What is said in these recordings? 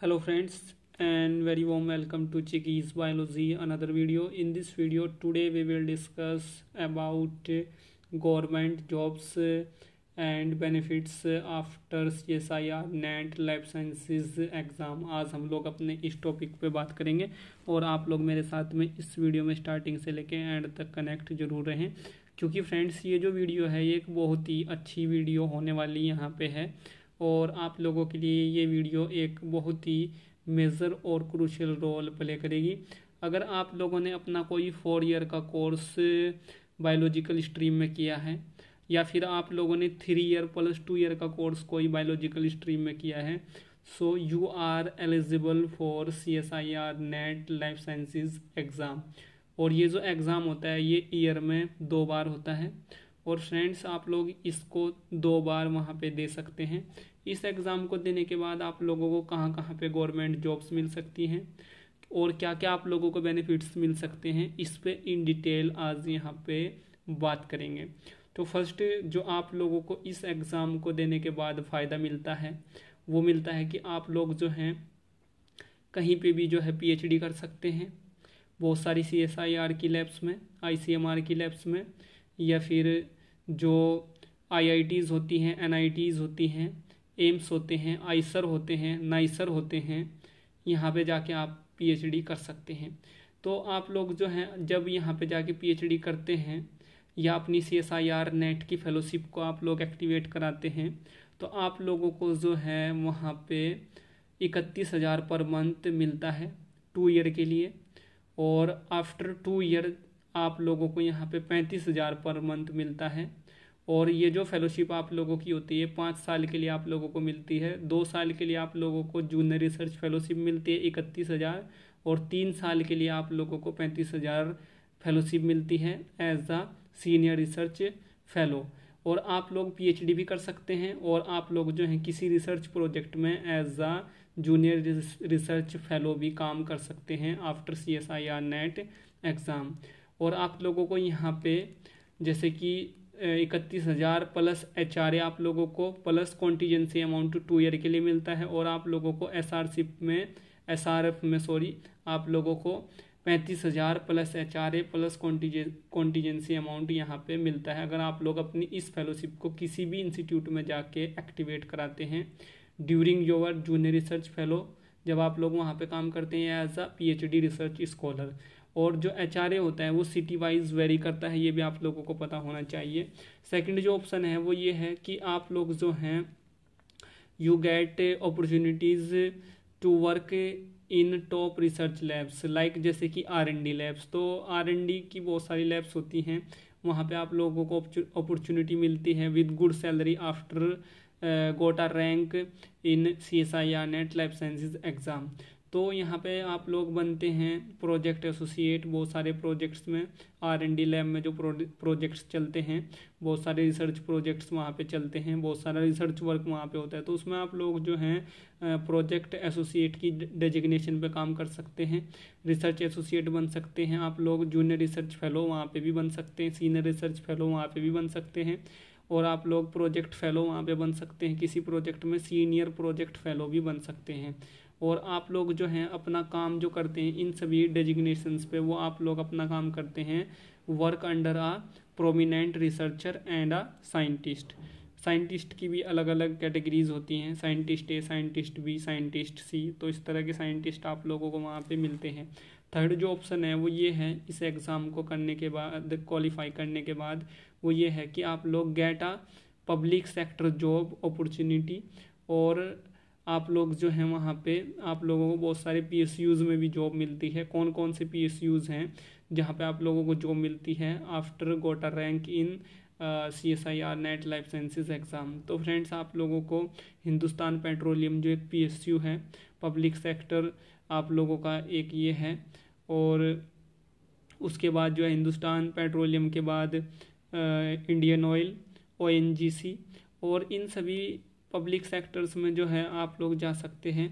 hello friends and very warm welcome to chickies biology another video in this video today we will discuss about government jobs and benefits after C S I R NET life sciences exam आज हम लोग अपने इस topic पे बात करेंगे और आप लोग मेरे साथ में इस वीडियो में स्टार्टिंग से लेके एंड तक कनेक्ट जरूर रहें क्योंकि फ्रेंड्स ये जो वीडियो है ये एक बहुत ही अच्छी वीडियो होने वाली यहाँ पे है और आप लोगों के लिए ये वीडियो एक बहुत ही मेजर और क्रूशल रोल प्ले करेगी अगर आप लोगों ने अपना कोई फोर ईयर का कोर्स बायोलॉजिकल स्ट्रीम में किया है या फिर आप लोगों ने three year plus two year का कोर्स कोई बायोलॉजिकल स्ट्रीम में किया है so you are eligible for C S I R NET life sciences exam और ये जो एग्ज़ाम होता है ये ईयर में दो बार होता है और फ्रेंड्स आप लोग इसको दो बार वहाँ पे दे सकते हैं इस एग्ज़ाम को देने के बाद आप लोगों को कहाँ कहाँ पे गवर्नमेंट जॉब्स मिल सकती हैं और क्या क्या आप लोगों को बेनिफिट्स मिल सकते हैं इस पर इन डिटेल आज यहाँ पे बात करेंगे तो फर्स्ट जो आप लोगों को इस एग्ज़ाम को देने के बाद फ़ायदा मिलता है वो मिलता है कि आप लोग जो हैं कहीं पे भी जो है पीएचडी कर सकते हैं बहुत सारी सी एस आई आर की लैब्स में आई सी एम आर की लैब्स में या फिर जो आईआईटीज़ होती हैं एनआईटीज़ होती हैं एम्स होते हैं आईसर होते हैं नाइसर होते हैं यहाँ पे जाके आप पीएचडी कर सकते हैं तो आप लोग जो हैं जब यहाँ पे जाके पीएचडी करते हैं या अपनी C S I R NET की फेलोशिप को आप लोग एक्टिवेट कराते हैं तो आप लोगों को जो है वहाँ पे इकतीस हज़ार पर मंथ मिलता है टू ईयर के लिए और आफ्टर टू ईयर आप लोगों को यहाँ पे पैंतीस हज़ार पर मंथ मिलता है और ये जो फेलोशिप आप लोगों की होती है पाँच साल के लिए आप लोगों को मिलती है दो साल के लिए आप लोगों को जूनियर रिसर्च फेलोशिप मिलती है इकतीस हज़ार और तीन साल के लिए आप लोगों को पैंतीस हज़ार फेलोशिप मिलती है as a senior research fellow और आप लोग पीएचडी भी कर सकते हैं और आप लोग जो हैं किसी रिसर्च प्रोजेक्ट में as a junior research fellow भी काम कर सकते हैं after C S I R NET exam और आप लोगों को यहाँ पे जैसे कि इकतीस हज़ार प्लस एच आप लोगों को plus contingency amount two two year के लिए मिलता है और आप लोगों को एस में एस में सॉरी आप लोगों को पैंतीस हज़ार plus H R A plus contingency amount यहाँ पे मिलता है अगर आप लोग अपनी इस फेलोशिप को किसी भी इंस्टीट्यूट में जाके एक्टिवेट कराते हैं during your junior research fellow जब आप लोग वहाँ पे काम करते हैं as a PhD research scholar और जो एच होता है वो सिटी वाइज वेरी करता है ये भी आप लोगों को पता होना चाहिए सेकेंड जो ऑप्शन है वो ये है कि आप लोग जो हैं you get opportunities to work in top research labs like जैसे कि आर एन डी लैब्स तो आर एन डी की बहुत सारी लैब्स होती हैं वहाँ पे आप लोगों को अपॉर्चुनिटी मिलती है with good salary after got a rank in C S I R NET life sciences exam तो यहाँ पे आप लोग बनते हैं प्रोजेक्ट एसोसिएट बहुत सारे प्रोजेक्ट्स में आर एन डी लैब में जो प्रोजेक्ट्स चलते हैं बहुत सारे रिसर्च प्रोजेक्ट्स वहाँ पे चलते हैं बहुत सारा रिसर्च वर्क वहाँ पे होता है तो उसमें आप लोग जो हैं प्रोजेक्ट एसोसिएट की डेजिग्नेशन पे काम कर सकते हैं रिसर्च एसोसिएट बन सकते हैं आप लोग जूनियर रिसर्च फेलो वहाँ पर भी बन सकते हैं सीनियर रिसर्च फेलो वहाँ पर भी बन सकते हैं और आप लोग प्रोजेक्ट फेलो वहाँ पर बन सकते हैं किसी प्रोजेक्ट में सीनियर प्रोजेक्ट फेलो भी बन सकते हैं और आप लोग जो हैं अपना काम जो करते हैं इन सभी डेजिग्नेशंस पे वो आप लोग अपना काम करते हैं work under a prominent researcher and a scientist scientist की भी अलग अलग कैटेगरीज होती हैं scientist A scientist B scientist C तो इस तरह के साइंटिस्ट आप लोगों को वहाँ पे मिलते हैं थर्ड जो ऑप्शन है वो ये है इस एग्ज़ाम को करने के बाद क्वालिफाई करने के बाद वो ये है कि आप लोग get a public sector job opportunity और आप लोग जो हैं वहाँ पे आप लोगों को बहुत सारे पी में भी जॉब मिलती है कौन कौन से पी हैं जहाँ पे आप लोगों को जॉब मिलती है after got a rank in C S I R NET life sciences exam तो फ्रेंड्स आप लोगों को हिंदुस्तान पेट्रोलियम जो एक पी है पब्लिक सेक्टर आप लोगों का एक ये है और उसके बाद जो है हिंदुस्तान पेट्रोलियम के बाद इंडियन ऑयल ओ और इन सभी पब्लिक सेक्टर्स में जो है आप लोग जा सकते हैं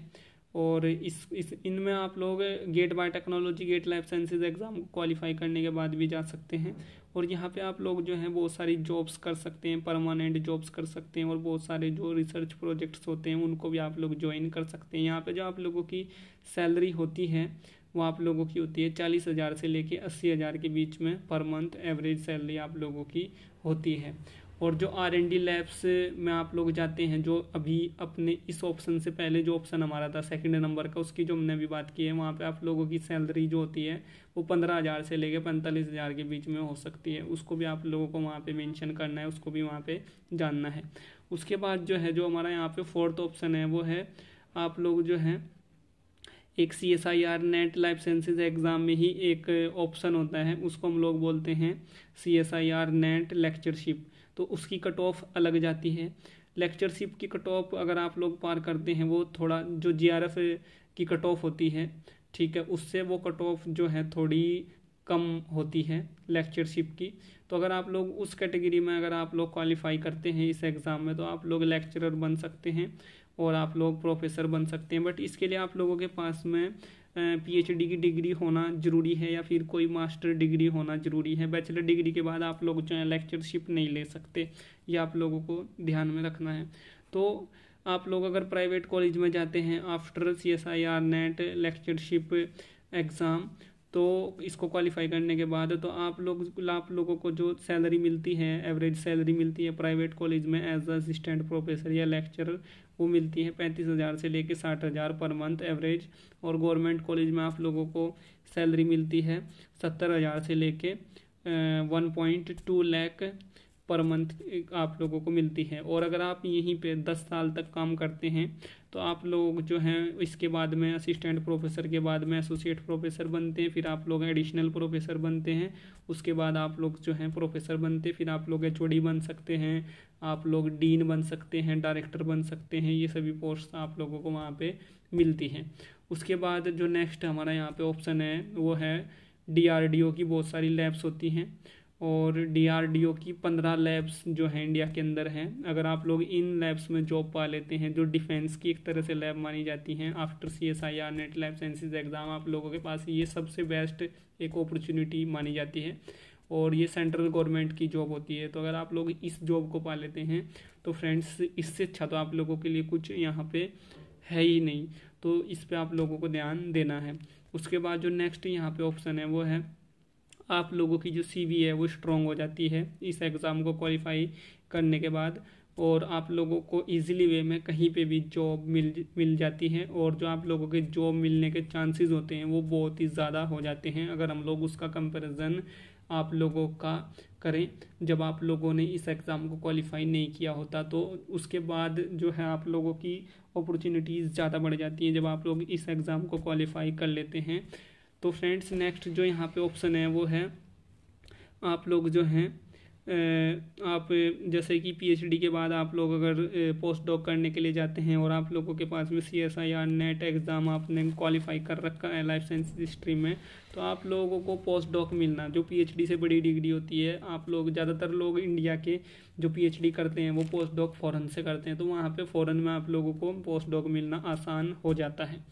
और इस इस इनमें आप लोग GATE biotechnology GATE life sciences exam qualify करने के बाद भी जा सकते हैं और यहाँ पे आप लोग जो हैं बहुत सारी जॉब्स कर सकते हैं परमानेंट जॉब्स कर सकते हैं और बहुत सारे जो रिसर्च प्रोजेक्ट्स होते हैं उनको भी आप लोग ज्वाइन कर सकते हैं यहाँ पे जो आप लोगों की सैलरी होती है वो आप लोगों की होती है चालीस हज़ार से लेके अस्सी हज़ार के बीच में पर मंथ एवरेज सैलरी आप लोगों की होती है और जो आर एन डी लैब्स में आप लोग जाते हैं जो अभी अपने इस ऑप्शन से पहले जो ऑप्शन हमारा था सेकंड नंबर का उसकी जो हमने अभी बात की है वहाँ पे आप लोगों की सैलरी जो होती है वो पंद्रह हज़ार से लेके पैंतालीस हज़ार के बीच में हो सकती है उसको भी आप लोगों को वहाँ पे मेंशन करना है उसको भी वहाँ पे जानना है उसके बाद जो है जो हमारा यहाँ पे फोर्थ ऑप्शन है वो है आप लोग जो है एक C S I R NET life sciences exam में ही एक ऑप्शन uh, होता है उसको हम लोग बोलते हैं C S I R NET lectureship तो उसकी कट ऑफ अलग जाती है लेक्चरशिप की कट ऑफ अगर आप लोग पार करते हैं वो थोड़ा जो जी आर एफ की कट ऑफ होती है ठीक है उससे वो कट ऑफ जो है थोड़ी कम होती है लेक्चरशिप की तो अगर आप लोग उस कैटेगरी में अगर आप लोग क्वालिफाई करते हैं इस एग्ज़ाम में तो आप लोग लेक्चरर बन सकते हैं और आप लोग प्रोफेसर बन सकते हैं बट इसके लिए आप लोगों के पास में पीएचडी की डिग्री होना ज़रूरी है या फिर कोई मास्टर डिग्री होना ज़रूरी है बैचलर डिग्री के बाद आप लोग जो है लेक्चरशिप नहीं ले सकते ये आप लोगों को ध्यान में रखना है तो आप लोग अगर प्राइवेट कॉलेज में जाते हैं after C S I R NET lectureship exam तो इसको क्वालिफाई करने के बाद तो आप लोग आप लोगों को जो सैलरी मिलती है एवरेज सैलरी मिलती है प्राइवेट कॉलेज में एज असिस्टेंट प्रोफेसर या लेक्चर वो मिलती है पैंतीस हज़ार से लेकर साठ हज़ार पर मंथ एवरेज और गवर्नमेंट कॉलेज में आप लोगों को सैलरी मिलती है सत्तर हज़ार से लेके one point two lakh per month आप लोगों को मिलती है और अगर आप यहीं पे दस साल तक काम करते हैं तो आप लोग जो हैं इसके बाद में असिस्टेंट प्रोफेसर के बाद में एसोसिएट प्रोफेसर बनते हैं फिर आप लोग एडिशनल प्रोफेसर बनते हैं उसके बाद आप लोग जो हैं प्रोफेसर बनते हैं फिर आप लोग एच बन सकते हैं आप लोग डीन बन सकते हैं डायरेक्टर बन सकते हैं ये सभी पोस्ट आप लोगों को वहाँ पर मिलती हैं उसके बाद जो नेक्स्ट हमारा यहाँ पर ऑप्शन है वो है डी की बहुत सारी लैब्स होती हैं और डीआरडीओ की पंद्रह लैब्स जो हैं इंडिया के अंदर हैं अगर आप लोग इन लैब्स में जॉब पा लेते हैं जो डिफेंस की एक तरह से लैब मानी जाती हैं after C S I R NET labs एनसीज एग्ज़ाम आप लोगों के पास ये सबसे बेस्ट एक अपॉर्चुनिटी मानी जाती है और ये सेंट्रल गवर्नमेंट की जॉब होती है तो अगर आप लोग इस जॉब को पा लेते हैं तो फ्रेंड्स इससे अच्छा तो आप लोगों के लिए कुछ यहाँ पे है ही नहीं तो इस पर आप लोगों को ध्यान देना है उसके बाद जो नेक्स्ट यहाँ पे ऑप्शन है वो है आप लोगों की जो सीवी है वो स्ट्रॉन्ग हो जाती है इस एग्ज़ाम को क्वालिफाई करने के बाद और आप लोगों को इजीली वे में कहीं पे भी जॉब मिल मिल जाती है और जो आप लोगों के जॉब मिलने के चांसेस होते हैं वो बहुत ही ज़्यादा हो जाते हैं अगर हम लोग उसका कंपैरिजन आप लोगों का करें जब आप लोगों ने इस एग्ज़ाम को क्वालिफाई नहीं किया होता तो उसके बाद जो है आप लोगों की अपॉर्चुनिटीज़ ज़्यादा बढ़ जाती हैं जब आप लोग इस एग्ज़ाम को क्वालिफाई कर लेते हैं तो फ्रेंड्स नेक्स्ट जो यहाँ पे ऑप्शन है वो है आप लोग जो हैं आप जैसे कि पीएचडी के बाद आप लोग अगर पोस्ट डॉक करने के लिए जाते हैं और आप लोगों के पास में C S I R NET exam आपने क्वालिफाई कर रखा है लाइफ साइंस स्ट्रीम में तो आप लोगों को पोस्ट डॉक मिलना जो पीएचडी से बड़ी डिग्री होती है आप लोग ज़्यादातर लोग इंडिया के जो पीएचडी करते हैं वो पोस्ट डॉक फ़ौरन से करते हैं तो वहाँ पर फ़ौरन में आप लोगों को पोस्ट डॉक मिलना आसान हो जाता है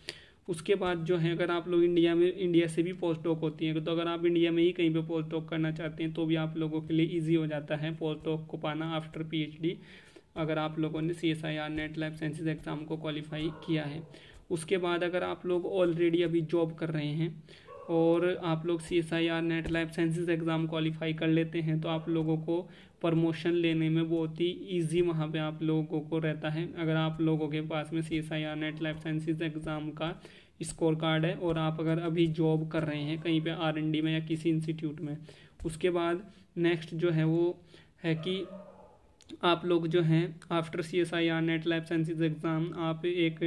उसके बाद जो है अगर आप लोग इंडिया में इंडिया से भी पोस्ट डॉक होती हैं तो अगर आप इंडिया में ही कहीं पे पोस्ट डॉक करना चाहते हैं तो भी आप लोगों के लिए इजी हो जाता है पोस्ट डॉक को पाना आफ्टर पीएचडी अगर आप लोगों ने C S I R NET life sciences exam को क्वालिफाई किया है उसके बाद अगर आप लोग ऑलरेडी अभी जॉब कर रहे हैं और आप लोग C S I R NET life sciences exam qualify कर लेते हैं तो आप लोगों को प्रमोशन लेने में बहुत ही ईजी वहाँ पे आप लोगों को रहता है अगर आप लोगों के पास में C S I R NET life sciences exam का स्कोर कार्ड है और आप अगर अभी जॉब कर रहे हैं कहीं पे आर एन डी में या किसी इंस्टीट्यूट में उसके बाद नेक्स्ट जो है वो है कि आप लोग जो हैं after C S I R NET life sciences exam आप एक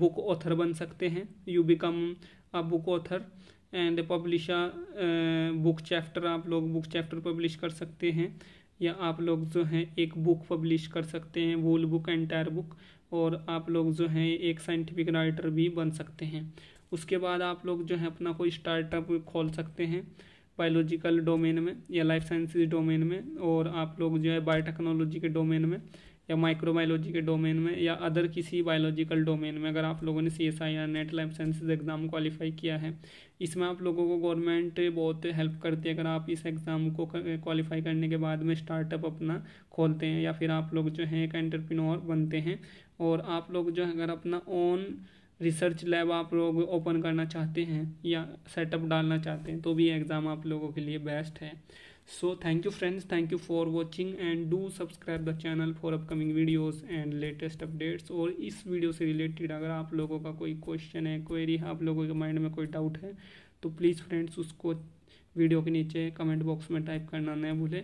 बुक ऑथर बन सकते हैं you become a book author and publish a book chapter आप लोग बुक चैप्टर पब्लिश कर सकते हैं या आप लोग जो हैं एक बुक पब्लिश कर सकते हैं वोल बुक एंटायर बुक और आप लोग जो है एक साइंटिफिक राइटर भी बन सकते हैं उसके बाद आप लोग जो है अपना कोई स्टार्टअप खोल सकते हैं बायोलॉजिकल डोमेन में या लाइफ साइंसिस डोमेन में और आप लोग जो है बायोटेक्नोलॉजी के डोमेन में या माइक्रोबायोलॉजी के डोमेन में या अदर किसी बायोलॉजिकल डोमेन में अगर आप लोगों ने सी एस आई या NET life sciences exam qualify किया है इसमें आप लोगों को गवर्नमेंट बहुत हेल्प करती है अगर आप इस एग्ज़ाम को क्वालिफाई करने के बाद में स्टार्टअप अपना खोलते हैं या फिर आप लोग जो हैं एक एंटरप्रिनोर बनते हैं और आप लोग जो है अगर अपना ओन रिसर्च लैब आप लोग ओपन करना चाहते हैं या सेटअप डालना चाहते हैं तो भी एग्ज़ाम आप लोगों के लिए बेस्ट है so thank you friends thank you for watching and do subscribe the channel for upcoming videos and latest updates और इस वीडियो से रिलेटेड अगर आप लोगों का कोई क्वेश्चन है क्वेरी है आप लोगों के माइंड में कोई डाउट है तो प्लीज़ फ्रेंड्स उसको वीडियो के नीचे कमेंट बॉक्स में टाइप करना न भूलें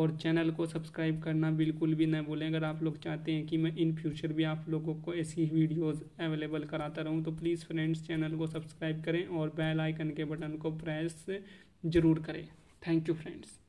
और चैनल को सब्सक्राइब करना बिल्कुल भी न भूलें अगर आप लोग चाहते हैं कि मैं इन फ्यूचर भी आप लोगों को ऐसी वीडियोस अवेलेबल कराता रहूं तो प्लीज़ फ्रेंड्स चैनल को सब्सक्राइब करें और बेल आइकन के बटन को प्रेस ज़रूर करें thank you friends